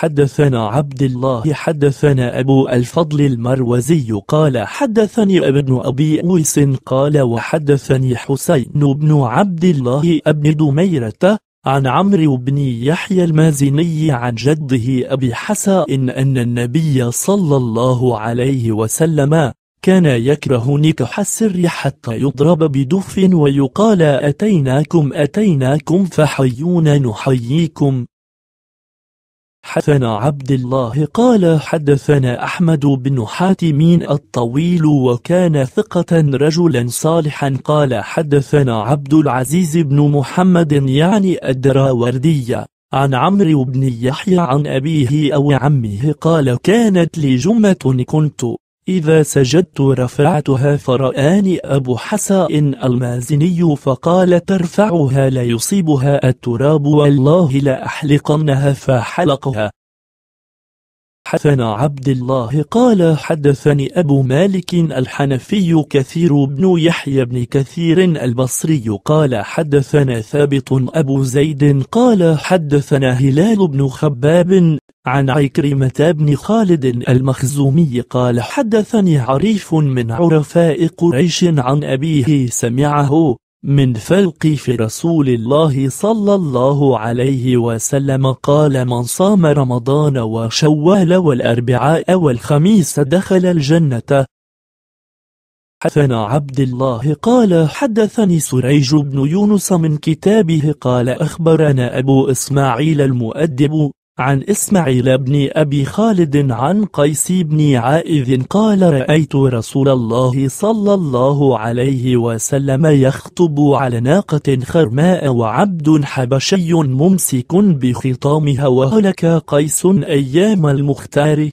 حدثنا عبد الله حدثنا أبو الفضل المروزي قال حدثني ابن أبي أويس قال وحدثني حسين بن عبد الله ابن دميرة عن عمرو بن يحيى المازني عن جده أبي حساء إن, أن النبي صلى الله عليه وسلم كان يكره نكح السر حتى يضرب بدف ويقال أتيناكم أتيناكم فحيونا نحييكم حدثنا عبد الله قال حدثنا أحمد بن حاتم الطويل وكان ثقة رجلا صالحا قال حدثنا عبد العزيز بن محمد يعني الدراوردي عن عمرو بن يحيى عن أبيه أو عمه قال كانت لي جمة كنت إذا سجدت رفعتها فرآني أبو حساء المازني فقال ترفعها لا يصيبها التراب والله لأحلقنها فحلقها حدثنا عبد الله قال حدثني أبو مالك الحنفي كثير بن يحيى بن كثير البصري قال حدثنا ثابت أبو زيد قال حدثنا هلال بن خباب عن عكرمة بن خالد المخزومي قال حدثني عريف من عرفاء قريش عن أبيه سمعه من فلق في رسول الله صلى الله عليه وسلم قال من صام رمضان وشوال والأربعاء والخميس دخل الجنة حدثنا عبد الله قال حدثني سريج بن يونس من كتابه قال أخبرنا أبو إسماعيل المؤدب عن إسماعيل بن أبي خالد عن قيس بن عائذ قال رأيت رسول الله صلى الله عليه وسلم يخطب على ناقة خرماء وعبد حبشي ممسك بخطامها وهلك قيس أيام المختار